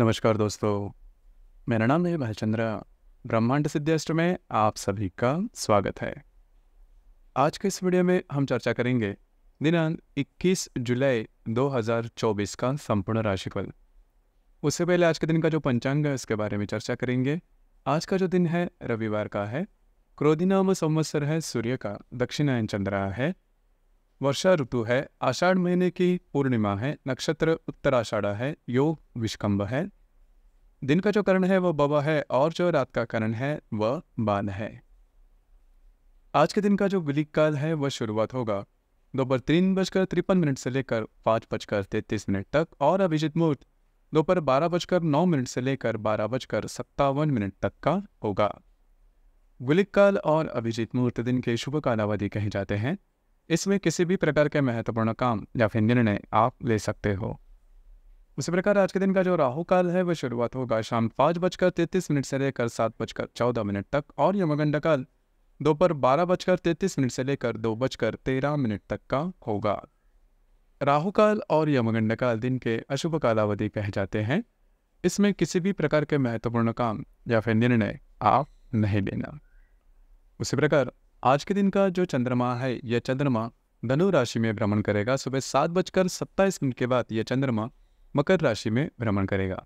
नमस्कार दोस्तों मेरा नाम है भालचंद्र ब्रह्मांड सिद्धेष्ट में आप सभी का स्वागत है आज के इस वीडियो में हम चर्चा करेंगे दिनांक 21 जुलाई 2024 का संपूर्ण राशिफल उससे पहले आज के दिन का जो पंचांग है उसके बारे में चर्चा करेंगे आज का जो दिन है रविवार का है क्रोधिनाम संवत्सर है सूर्य का दक्षिणायन चंद्रा है वर्षा ऋतु है आषाढ़ महीने की पूर्णिमा है नक्षत्र उत्तराषाढ़ा है योग विष्कम्भ है दिन का जो करण है वह बवा है और जो रात का करण है वह बान है आज के दिन का जो विलिक काल है वह शुरुआत होगा दोपहर तीन बजकर तिरपन मिनट से लेकर पाँच बजकर तैतीस मिनट तक और अभिजीत मुहूर्त दोपहर बारह बजकर नौ मिनट से लेकर बारह बजकर सत्तावन मिनट तक का होगा गुलिक काल और अभिजीत मुहूर्त दिन के शुभ कालावधि कहे जाते हैं इसमें किसी भी प्रकार के महत्वपूर्ण काम या फिर निर्णय आप ले सकते हो उसी प्रकार आज के दिन का जो राहु काल है वह शुरुआत होगा शाम पाँच बजकर तैंतीस मिनट से लेकर सात बजकर चौदह मिनट तक और यमगंड काल दोपहर बारह बजकर तैंतीस मिनट से लेकर दो बजकर तेरह मिनट तक का होगा राहु काल और यमगंड काल दिन के अशुभ कालावधि कहे जाते हैं इसमें किसी भी प्रकार के महत्वपूर्ण काम या फिर निर्णय आप नहीं लेना उसी प्रकार आज के दिन का जो चंद्रमा है यह चंद्रमा धनु राशि में भ्रमण करेगा सुबह सात बजकर सत्ताईस मिनट के बाद यह चंद्रमा मकर राशि में भ्रमण करेगा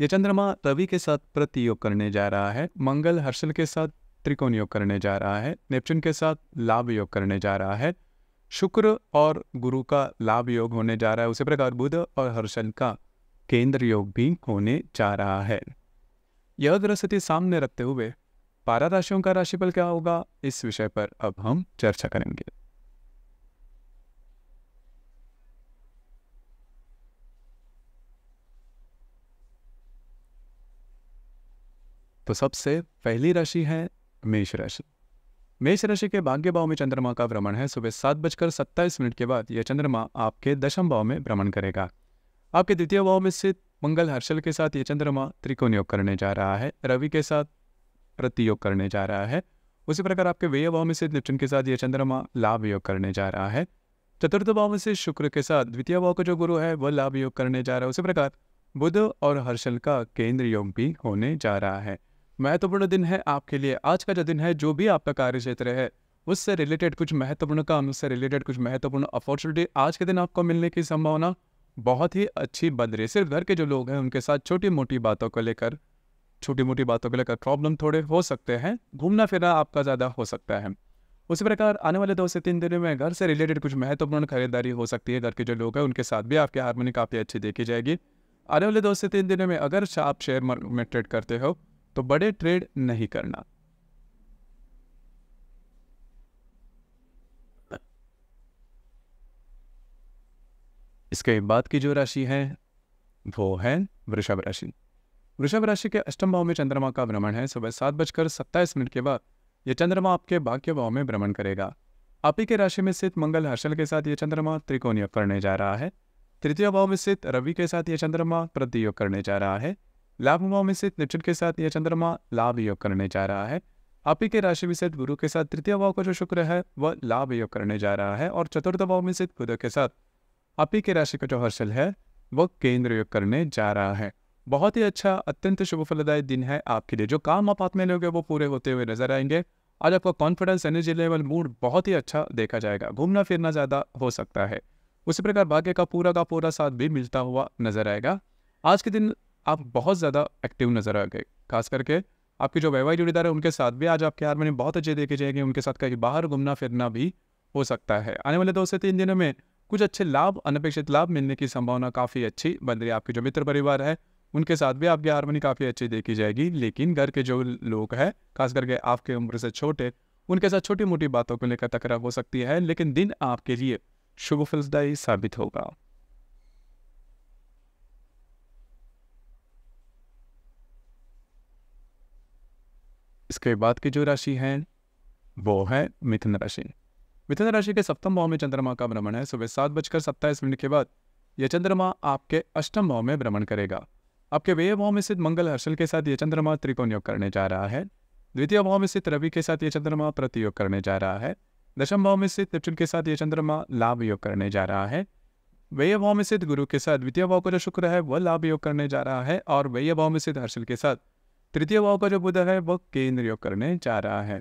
यह चंद्रमा रवि के साथ प्रति योग करने जा रहा है मंगल हर्षल के साथ त्रिकोण योग करने जा रहा है नेपचुन के साथ लाभ योग करने जा रहा है शुक्र और गुरु का लाभ योग होने जा रहा है उसी प्रकार बुध और हर्षल का केंद्र योग भी होने जा रहा है यह ग्रह स्थिति सामने रखते हुए बारह राशियों का राशिफल क्या होगा इस विषय पर अब हम चर्चा करेंगे तो सबसे पहली राशि है मेष राशि मेष राशि के भाग्य भाव में चंद्रमा का भ्रमण है सुबह सात बजकर सत्ताईस मिनट के बाद यह चंद्रमा आपके दशम भाव में भ्रमण करेगा आपके द्वितीय भाव में स्थित मंगल हर्षल के साथ यह चंद्रमा त्रिकोण योग करने जा रहा है रवि के साथ प्रतियोग करने जा रहा है उसी प्रकार आपके व्यय भाव में से निपटन के साथ ये चंद्रमा लाभ योग करने जा रहा है चतुर्थ भाव में से शुक्र के साथ द्वितीय भाव का जो गुरु है वह लाभ योग करने जा रहा है उसी प्रकार बुध और हर्षल का केंद्र योग भी होने जा रहा है महत्वपूर्ण दिन है आपके लिए आज का जो दिन है जो भी आपका कार्य क्षेत्र है उससे रिलेटेड कुछ महत्वपूर्ण काम उससे रिलेटेड कुछ महत्वपूर्ण अपॉर्चुनिटी आज के दिन आपको मिलने की संभावना बहुत ही अच्छी बन रही है सिर्फ घर के जो लोग हैं उनके साथ छोटी मोटी बातों को लेकर छोटी मोटी बातों के लेकर प्रॉब्लम थोड़े हो सकते हैं घूमना फिरना आपका ज़्यादा हो सकता है उसी प्रकार आने वाले दो से तीन दिनों में घर से रिलेटेड कुछ महत्वपूर्ण खरीदारी हो सकती है घर के जो लोग हैं उनके साथ भी आपकी हारमोनी काफ़ी अच्छी देखी जाएगी आने वाले दो से तीन दिनों में अगर आप शेयर मार्केट में ट्रेड करते हो तो बड़े ट्रेड नहीं करना इसके बाद की जो राशि है वो है वृषभ राशि वृषभ राशि के अष्टम भाव में चंद्रमा का भ्रमण है सुबह सात बजकर सत्ताईस मिनट के बाद यह चंद्रमा आपके भाग्य भाव में भ्रमण करेगा आप ही के राशि में स्थित मंगल हर्षल के साथ यह चंद्रमा त्रिकोण योग करने जा रहा है तृतीय भाव में स्थित रवि के साथ यह चंद्रमा प्रति योग करने जा रहा है लाभ भाव में स्थित निचुट के साथ यह चंद्रमा लाभ योग करने जा रहा है आप ही के राशि में स्थित गुरु के साथ तृतीय भाव का जो शुक्र है वह लाभ योग करने जा रहा है और चतुर्थ भाव में स्थित बुध के साथ आप ही के राशि का जो हर्षल है वह केंद्र योग करने जा रहा है बहुत ही अच्छा अत्यंत शुभ फलदायी दिन है आपके लिए जो काम आप हाथ में लोगे वो पूरे होते हुए नजर आएंगे आज आपका कॉन्फिडेंस एनर्जी लेवल मूड बहुत ही अच्छा देखा जाएगा घूमना फिरना ज़्यादा हो सकता है उसी प्रकार भाग्य का पूरा का पूरा साथ भी मिलता हुआ नजर आएगा आज के दिन आप बहुत ज़्यादा एक्टिव नजर आ गए खास करके आपके जो वैवाहिक जुड़ीदार है उनके साथ भी आज आपके में बहुत अच्छे देखे जाएंगे उनके साथ कहीं बाहर घूमना फिरना भी हो सकता है आने वाले दो से तीन दिनों में कुछ अच्छे लाभ अनपेक्षित लाभ मिलने की संभावना काफ़ी अच्छी बन रही है आपके जो मित्र परिवार है उनके साथ भी आपकी हारमोनी काफ़ी अच्छी देखी जाएगी लेकिन घर के जो लोग हैं खास करके आपके उम्र से छोटे उनके साथ छोटी मोटी बातों को लेकर तकरार हो सकती है लेकिन दिन आपके लिए शुभ फलदायी साबित होगा इसके बाद की जो राशि है वो है मिथुन राशि मिथुन राशि के सप्तम भाव में चंद्रमा का भ्रमण है सुबह सात बजकर सत्ताईस मिनट के बाद यह चंद्रमा आपके अष्टम भाव में भ्रमण करेगा आपके वे भाव में स्थित मंगल हर्षल के साथ ये चंद्रमा त्रिकोण योग करने जा रहा है द्वितीय भाव में स्थित रवि के साथ ये चंद्रमा प्रतियोग करने जा रहा है दशम भाव में स्थित नेपच्यून के साथ ये चंद्रमा लाभ योग करने जा रहा है व्यय भाव में स्थित गुरु के साथ द्वितीय भाव का जो शुक्र है वह लाभ योग करने जा रहा है और व्यय भाव में स्थित हर्षल के साथ तृतीय भाव का जो बुध है वह केंद्र योग करने जा रहा है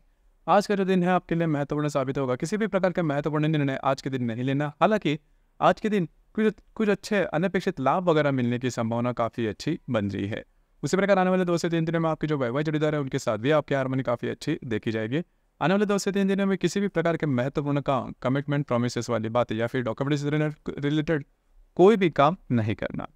आज का जो दिन है आपके लिए महत्वपूर्ण साबित होगा किसी भी प्रकार का महत्वपूर्ण निर्णय आज के दिन नहीं लेना हालांकि आज के दिन कुछ कुछ अच्छे अनपेक्षित लाभ वगैरह मिलने की संभावना काफ़ी अच्छी बन रही है उसी प्रकार आने वाले दो से तीन दिनों में आपके जो वैवाहिक जुड़ीदार है उनके साथ भी आपकी हारमोनी काफ़ी अच्छी देखी जाएगी आने वाले दो से तीन दिनों में किसी भी प्रकार के महत्वपूर्ण काम कमिटमेंट प्रोमिस वाली बात या फिर डॉक्यूमेंट रिलेटेड कोई भी काम नहीं करना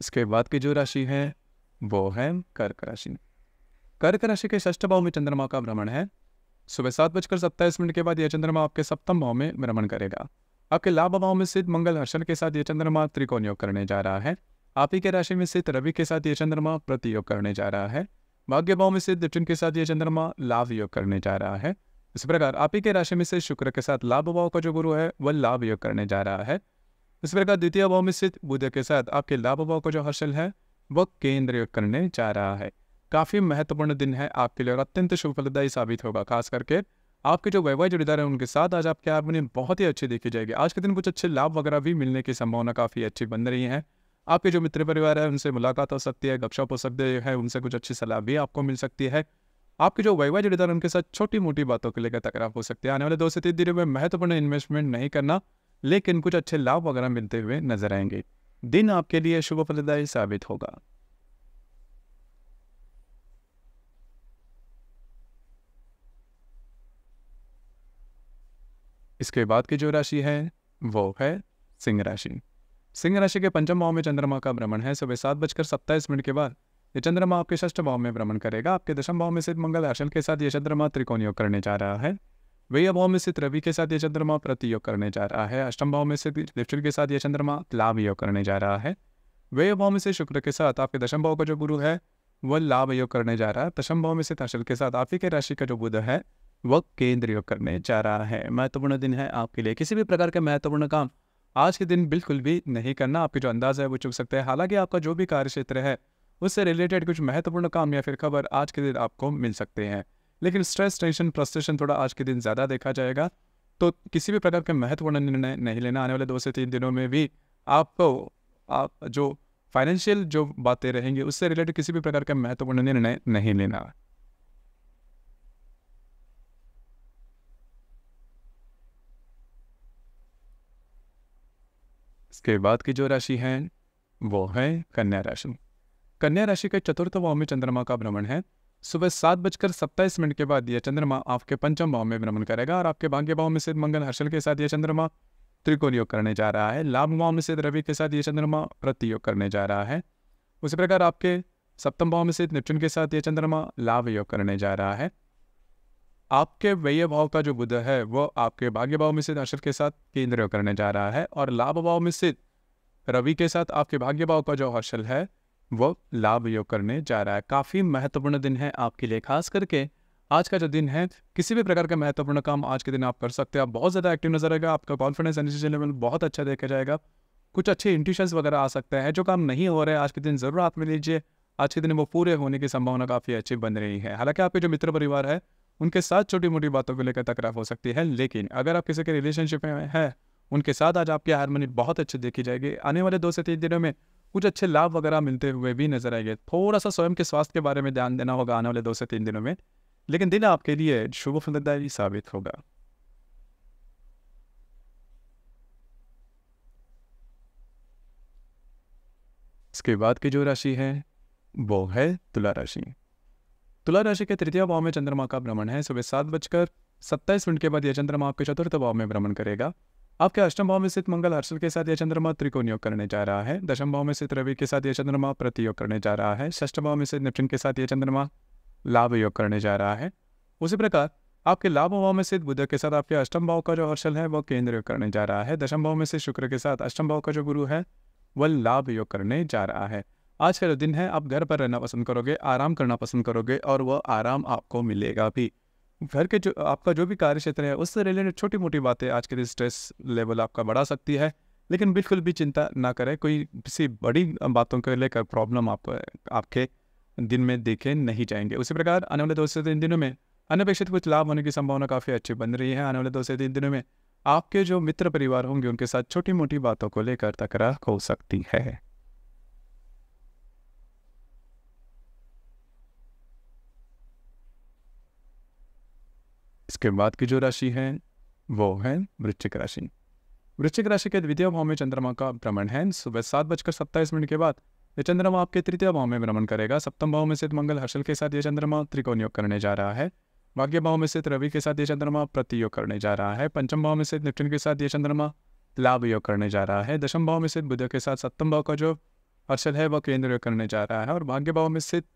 इसके बाद की जो राशि है वो है कर्क राशि कर्क राशि के ष्ठ भाव में चंद्रमा का भ्रमण है सुबह सात बजकर सत्ताईस मिनट के बाद यह चंद्रमा आपके सप्तम भाव में भ्रमण करेगा आपके लाभ भाव में स्थित मंगल हर्षण के साथ यह चंद्रमा त्रिकोण योग करने जा रहा है आप ही के राशि में स्थित रवि के साथ यह चंद्रमा प्रति योग करने जा रहा है भाग्य भाव में स्थित दक्षिण के साथ यह चंद्रमा लाभ योग करने जा रहा है इस प्रकार आप ही के राशि में से शुक्र के साथ लाभ भाव का जो गुरु है वह लाभ योग करने जा रहा है इस प्रकार द्वितीय भाव में स्थित बुध के साथ आपके लाभ भाव का जो हर्षल है व केंद्र करने जा रहा है काफ़ी महत्वपूर्ण दिन है आपके लिए और अत्यंत शुभ फलदायी साबित होगा खास करके आपके जो व्यवहार जुड़ीदार हैं उनके साथ आज आपकी आमदनी बहुत ही अच्छी देखी जाएगी आज के दिन कुछ अच्छे लाभ वगैरह भी मिलने की संभावना काफ़ी अच्छी बन रही है आपके जो मित्र परिवार है उनसे मुलाकात हो सकती है गपशप हो सकती है उनसे कुछ अच्छी सलाह भी आपको मिल सकती है आपके जो वैवाहिक जोड़ीदार उनके साथ छोटी मोटी बातों को लेकर तकरार हो सकती है आने वाले दो से तीन दिनों में महत्वपूर्ण इन्वेस्टमेंट नहीं करना लेकिन कुछ अच्छे लाभ वगैरह मिलते हुए नजर आएंगे दिन आपके लिए शुभ फलदायी साबित होगा इसके बाद की जो राशि है वो है सिंह राशि सिंह राशि के पंचम भाव में चंद्रमा का भ्रमण है सुबह सात बजकर सत्ताईस मिनट के बाद ये चंद्रमा आपके षष्ठ भाव में भ्रमण करेगा आपके दशम भाव में सिर्फ मंगल आशन के साथ ये चंद्रमा त्रिकोण योग करने जा रहा है वही अभाव में स्थित रवि के साथ ये चंद्रमा प्रति योग करने जा रहा है अष्टम भाव में स्थित लिप्टर के साथ ये चंद्रमा लाभ योग करने जा रहा है वे अभाव में से शुक्र के साथ आपके दशम भाव का जो गुरु है वह लाभ योग करने जा रहा है दशम भाव में से हर्षल के साथ आपके राशि का जो बुध है वह केंद्र योग करने जा रहा है महत्वपूर्ण दिन है आपके लिए किसी भी प्रकार के महत्वपूर्ण काम आज के दिन बिल्कुल भी नहीं करना आपके जो अंदाज है वो चुक सकते हैं हालांकि आपका जो भी कार्य क्षेत्र है उससे रिलेटेड कुछ महत्वपूर्ण काम या फिर खबर आज के दिन आपको मिल सकते हैं लेकिन स्ट्रेस टेंशन फ्रस्ट्रेशन थोड़ा आज के दिन ज़्यादा देखा जाएगा तो किसी भी प्रकार के महत्वपूर्ण निर्णय नहीं लेना आने वाले दो से तीन दिनों में भी आपको आप जो फाइनेंशियल जो बातें रहेंगी उससे रिलेटेड किसी भी प्रकार का महत्वपूर्ण निर्णय नहीं लेना इसके बाद की जो राशि है वो है कन्या राशि कन्या राशि के चतुर्थ भाव में चंद्रमा का भ्रमण है सुबह सात बजकर सत्ताईस मिनट के बाद यह चंद्रमा आपके पंचम भाव में भ्रमण करेगा और आपके भाग्य भाव में सिद्ध मंगल हर्षल के साथ यह चंद्रमा त्रिकोण योग करने जा रहा है लाभ भाव में सिद्ध रवि के साथ यह चंद्रमा प्रति योग करने जा रहा है उसी प्रकार आपके सप्तम भाव में सिद्ध निपचुन के साथ यह चंद्रमा लाभ योग करने जा रहा है आपके व्यय भाव का जो बुध है वह आपके भाग्य भाव में सिद्ध हर्षल के साथ केंद्र योग करने जा रहा है और लाभ भाव में सिद्ध रवि के साथ आपके भाग्य भाव का जो हर्षल है वो लाभ योग करने जा रहा है काफ़ी महत्वपूर्ण दिन है आपके लिए खास करके आज का जो दिन है किसी भी प्रकार का महत्वपूर्ण काम आज के दिन आप कर सकते हैं आप बहुत ज़्यादा एक्टिव नजर आएगा आपका कॉन्फिडेंस एनर्जी लेवल बहुत अच्छा देखा जाएगा कुछ अच्छे इंट्यूशंस वगैरह आ सकते हैं जो काम नहीं हो रहे आज के दिन ज़रूर आप में लीजिए आज के दिन वो पूरे होने की संभावना काफ़ी अच्छी बन रही है हालांकि आपके जो मित्र परिवार है उनके साथ छोटी मोटी बातों को लेकर तकरार हो सकती है लेकिन अगर आप किसी के रिलेशनशिप में हैं उनके साथ आज आपकी हारमोनी बहुत अच्छी देखी जाएगी आने वाले दो से तीन दिनों में कुछ अच्छे लाभ वगैरह मिलते हुए भी नजर आएंगे थोड़ा सा स्वयं के स्वास्थ्य के बारे में ध्यान देना होगा आने वाले दो से तीन दिनों में लेकिन दिन आपके लिए शुभ फलदायी साबित होगा इसके बाद की जो राशि है वो है तुला राशि तुला राशि के तृतीय भाव में चंद्रमा का भ्रमण है सुबह सात बजकर सत्ताईस मिनट के बाद यह चंद्रमा आपके चतुर्थ भाव में भ्रमण करेगा आपके अष्टम भाव में स्थित मंगल हर्षल के साथ यह चंद्रमा त्रिकोण योग करने जा रहा है दशम भाव में स्थित रवि के साथ यह चंद्रमा प्रतियोग करने जा रहा है षष्ठ भाव में स्थित निपटन के साथ यह चंद्रमा लाभ योग करने जा रहा है उसी प्रकार आपके लाभ भाव में स्थित बुद्ध के साथ आपके अष्टम भाव का जो हर्षल है वह केंद्र योग करने जा रहा है दशम भाव में से शुक्र के साथ अष्टम भाव का जो गुरु है वह लाभ योग करने जा रहा है आज का जो दिन है आप घर पर रहना पसंद करोगे आराम करना पसंद करोगे और वह आराम आपको मिलेगा भी घर के जो आपका जो भी कार्य क्षेत्र है उससे रिलेटेड छोटी मोटी बातें आज के दिन स्ट्रेस लेवल आपका बढ़ा सकती है लेकिन बिल्कुल भी चिंता ना करें कोई किसी बड़ी बातों को लेकर प्रॉब्लम आप आपके दिन में देखे नहीं जाएंगे उसी प्रकार आने वाले दो से तीन दिनों में अनपेक्षित कुछ लाभ होने की संभावना काफ़ी अच्छी बन रही है आने वाले दो से तीन दिनों में आपके जो मित्र परिवार होंगे उनके साथ छोटी मोटी बातों को लेकर तकरार हो सकती है उसके बाद की जो राशि है वो है वृश्चिक राशि वृश्चिक राशि के द्वितीय भाव में चंद्रमा का भ्रमण है सुबह सात बजकर सत्ताईस मिनट के बाद ये चंद्रमा आपके तृतीय भाव में भ्रमण करेगा सप्तम भाव में स्थित मंगल हर्षल के साथ ये चंद्रमा त्रिकोण योग करने जा रहा है भाग्य भाव में स्थित रवि के साथ ये चंद्रमा प्रतियोग करने जा रहा है पंचम भाव में स्थित निपटन के साथ ये चंद्रमा लाभ योग करने जा रहा है दशम भाव में स्थित बुध के साथ सप्तम भाव का जो हर्षल है वह केंद्र योग करने जा रहा है और भाग्य भाव में स्थित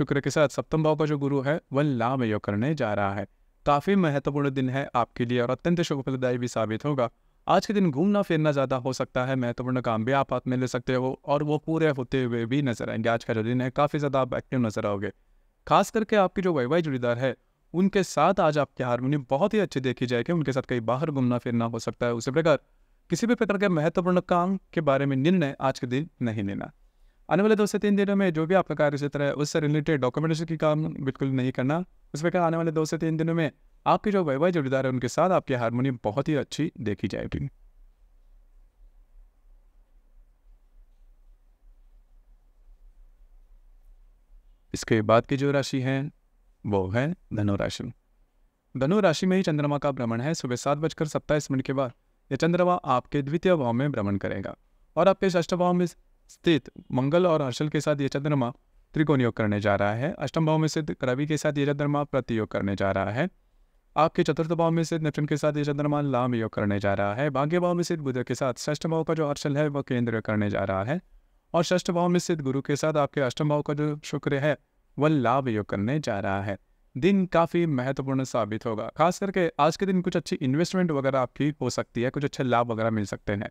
शुक्र के साथ सप्तम भाव का जो गुरु है वह लाभ योग करने जा रहा है काफ़ी महत्वपूर्ण दिन है आपके लिए और अत्यंत शुभ फलदायी भी साबित होगा आज के दिन घूमना फिरना ज़्यादा हो सकता है महत्वपूर्ण काम भी आप हाथ में ले सकते हो और वो पूरे होते हुए भी नजर आएंगे आज का जो दिन है काफ़ी ज़्यादा आप एक्टिव नजर आओगे खास करके आपके जो वाई जुड़ीदार है उनके साथ आज आपकी हारमोनी बहुत ही अच्छी देखी जाएगी उनके साथ कहीं बाहर घूमना फिरना हो सकता है उसी प्रकार किसी भी प्रकार के महत्वपूर्ण काम के बारे में निर्णय आज के दिन नहीं लेना आने वाले दो से तीन दिनों में जो भी आपका कार्य क्षेत्र है उससे रिलेटेड डॉक्यूमेंटेशन की काम बिल्कुल नहीं करना उसमें कहा आने वाले दो से तीन दिनों में आपके जो वैवाहिक जोड़ीदार है उनके साथ आपकी हारमोनी बहुत ही अच्छी देखी जाएगी इसके बाद की जो राशि है वो है धनु राशि धनु राशि में ही चंद्रमा का भ्रमण है सुबह सात बजकर सत्ताईस मिनट के बाद यह चंद्रमा आपके द्वितीय भाव में भ्रमण करेगा और आपके षष्ठ भाव में स्थित मंगल और हर्षल के साथ ये चंद्रमा त्रिकोण योग करने जा रहा है अष्टम भाव में स्थित रवि के साथ ये चंद्रमा प्रतियोग करने जा रहा है आपके चतुर्थ भाव में स्थित नेपचुन के साथ ये चंद्रमा लाभ योग करने जा रहा है भाग्य भाव में स्थित बुध के साथ ष्ठ भाव का जो हर्षल है वह केंद्र करने जा रहा है और षष्ठ भाव में स्थित गुरु के साथ आपके अष्टम भाव का जो शुक्र है वह लाभ योग करने जा रहा है दिन काफ़ी महत्वपूर्ण साबित होगा खास करके आज के दिन कुछ अच्छी इन्वेस्टमेंट वगैरह आपकी हो सकती है कुछ अच्छे लाभ वगैरह मिल सकते हैं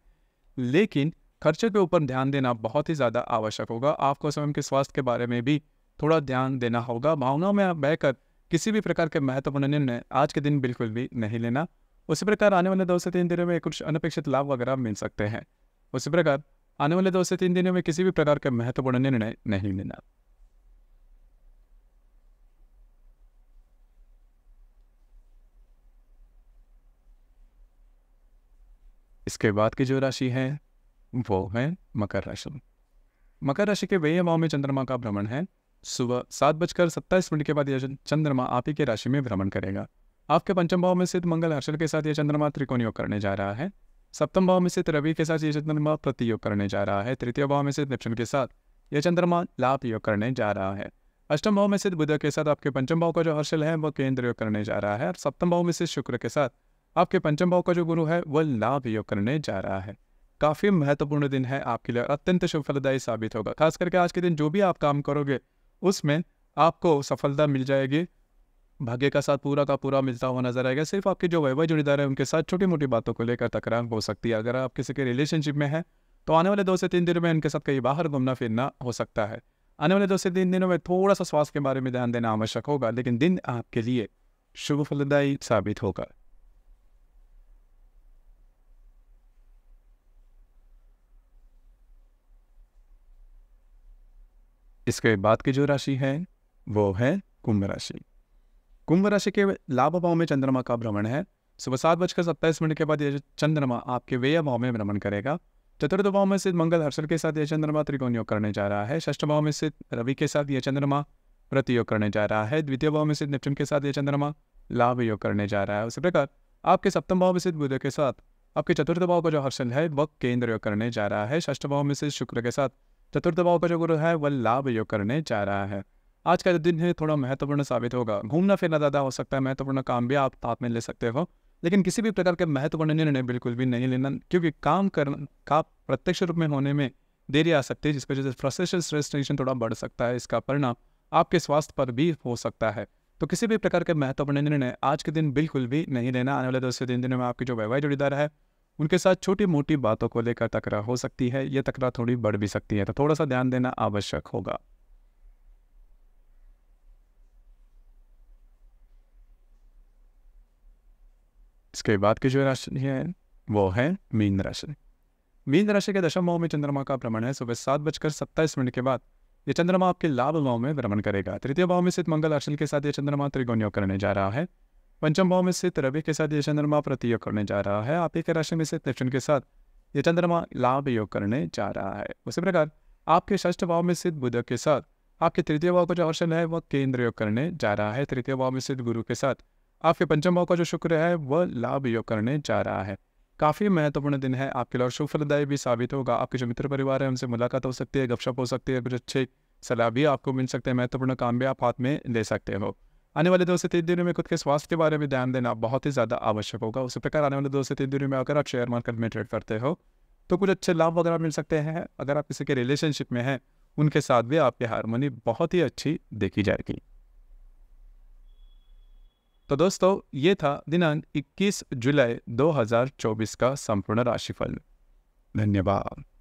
लेकिन खर्चे के ऊपर ध्यान देना बहुत ही ज़्यादा आवश्यक होगा आपको स्वयं के स्वास्थ्य के बारे में भी थोड़ा ध्यान देना होगा भावनाओं में आप बहकर किसी भी प्रकार के महत्वपूर्ण निर्णय आज के दिन बिल्कुल भी नहीं लेना उसी प्रकार आने वाले दो से तीन दिनों में कुछ अनपेक्षित लाभ वगैरह मिल सकते हैं उसी प्रकार आने वाले दो से तीन दिनों में किसी भी प्रकार के महत्वपूर्ण निर्णय नहीं लेना इसके बाद की जो राशि है वो है मकर राशि मकर राशि के वही भाव में चंद्रमा का भ्रमण है सुबह सात बजकर सत्ताईस मिनट के बाद यह चंद्रमा आप ही के राशि में भ्रमण करेगा आपके पंचम भाव में स्थित मंगल हर्षल के साथ यह चंद्रमा त्रिकोण योग करने जा रहा है सप्तम भाव में स्थित रवि के साथ यह चंद्रमा प्रतियोग करने जा रहा है तृतीय भाव में स्थित निप्शन के साथ यह चंद्रमा लाभ योग करने जा रहा है अष्टम भाव में स्थित बुध के साथ आपके पंचम भाव का जो हर्षल है वह केंद्र योग करने जा रहा है और सप्तम भाव में स्थित शुक्र के साथ आपके पंचम भाव का जो गुरु है वह लाभ योग करने जा रहा है काफ़ी महत्वपूर्ण दिन है आपके लिए अत्यंत शुभ फलदायी साबित होगा खास करके आज के दिन जो भी आप काम करोगे उसमें आपको सफलता मिल जाएगी भाग्य का साथ पूरा का पूरा मिलता हुआ नजर आएगा सिर्फ आपके जो वैवाहिक जुड़ीदार है उनके साथ छोटी मोटी बातों को लेकर तकरार हो सकती है अगर आप किसी के रिलेशनशिप में हैं तो आने वाले दो से तीन दिनों में उनके साथ कहीं बाहर घूमना फिरना हो सकता है आने वाले दो से तीन दिनों में थोड़ा सा स्वास्थ्य के बारे में ध्यान देना आवश्यक होगा लेकिन दिन आपके लिए शुभ फलदायी साबित होगा इसके बाद की जो राशि है वो है कुंभ राशि कुंभ राशि के लाभ भाव में चंद्रमा का भ्रमण है सुबह सात बजकर सत्ताईस मिनट के बाद यह चंद्रमा आपके व्यय भाव में भ्रमण करेगा चतुर्थ भाव में स्थित मंगल हर्षल के साथ यह चंद्रमा त्रिकोण योग करने जा रहा है षष्ठ भाव में स्थित रवि के साथ यह चंद्रमा योग करने जा रहा है द्वितीय भाव में स्थित निपचन के साथ यह चंद्रमा लाभ योग करने जा रहा है उसी प्रकार आपके सप्तम भाव में स्थित बुध के साथ आपके चतुर्थ भाव का जो हर्षल है वह केंद्र योग करने जा रहा है षष्ठ भाव में स्थित शुक्र के साथ चतुर्थ भाव का जो गुरु है वह लाभ योग करने जा रहा है आज का जो दिन है थोड़ा महत्वपूर्ण साबित होगा घूमना फिरना ज़्यादा हो सकता है महत्वपूर्ण काम भी आप साथ में ले सकते हो लेकिन किसी भी प्रकार के महत्वपूर्ण निर्णय बिल्कुल भी नहीं लेना क्योंकि काम करना का प्रत्यक्ष रूप में होने में देरी आ सकती है जिसकी वजह से फ्रस्ट्रेशन स्ट्रेस टेंशन थोड़ा बढ़ सकता है इसका परिणाम आपके स्वास्थ्य पर भी हो सकता है तो किसी भी प्रकार के महत्वपूर्ण निर्णय आज के दिन बिल्कुल भी नहीं लेना आने वाले दस दिन दिनों में आपकी जो वैवाहिक जुड़ीदार है उनके साथ छोटी मोटी बातों को लेकर तकरार हो सकती है यह तकरार थोड़ी बढ़ भी सकती है तो थोड़ा सा ध्यान देना आवश्यक होगा इसके बाद की जो राशि है वो है मीन राशि मीन राशि के दशम भाव में चंद्रमा का भ्रमण है सुबह सात बजकर सत्ताईस मिनट के बाद ये चंद्रमा आपके लाभ भाव में भ्रमण करेगा तृतीय भाव में स्थित मंगल आचल के साथ ये चंद्रमा त्रिगोण योग करने जा रहा है पंचम भाव में स्थित रवि के साथ ये चंद्रमा प्रति योग करने जा रहा है आपके राशि में स्थित दक्षिण के साथ ये चंद्रमा लाभ योग करने जा रहा है उसी प्रकार आपके षष्ठ भाव में स्थित बुध के साथ आपके तृतीय भाव का जो हर्षण है वह केंद्र योग करने जा रहा है तृतीय भाव में स्थित गुरु के साथ आपके पंचम भाव का जो शुक्र है वह लाभ योग करने जा रहा है काफ़ी महत्वपूर्ण दिन है आपके लिए सुफलदायी भी साबित होगा आपके जो मित्र परिवार है उनसे मुलाकात हो सकती है गपशप हो सकती है कुछ अच्छे सलाह भी आपको मिल सकते हैं महत्वपूर्ण काम भी आप हाथ में ले सकते हो आने वाले दो से तीन दिनों में खुद के स्वास्थ्य के बारे में ध्यान देना बहुत ही ज़्यादा आवश्यक होगा उसी प्रकार आने वाले दो से तीन दिनों में अगर आप शेयर मार्केट में ट्रेड करते हो तो कुछ अच्छे लाभ वगैरह मिल सकते हैं अगर आप किसी के रिलेशनशिप में हैं उनके साथ भी आपकी हारमोनी बहुत ही अच्छी देखी जाएगी तो दोस्तों ये था दिनांक 21 जुलाई 2024 का संपूर्ण राशिफल धन्यवाद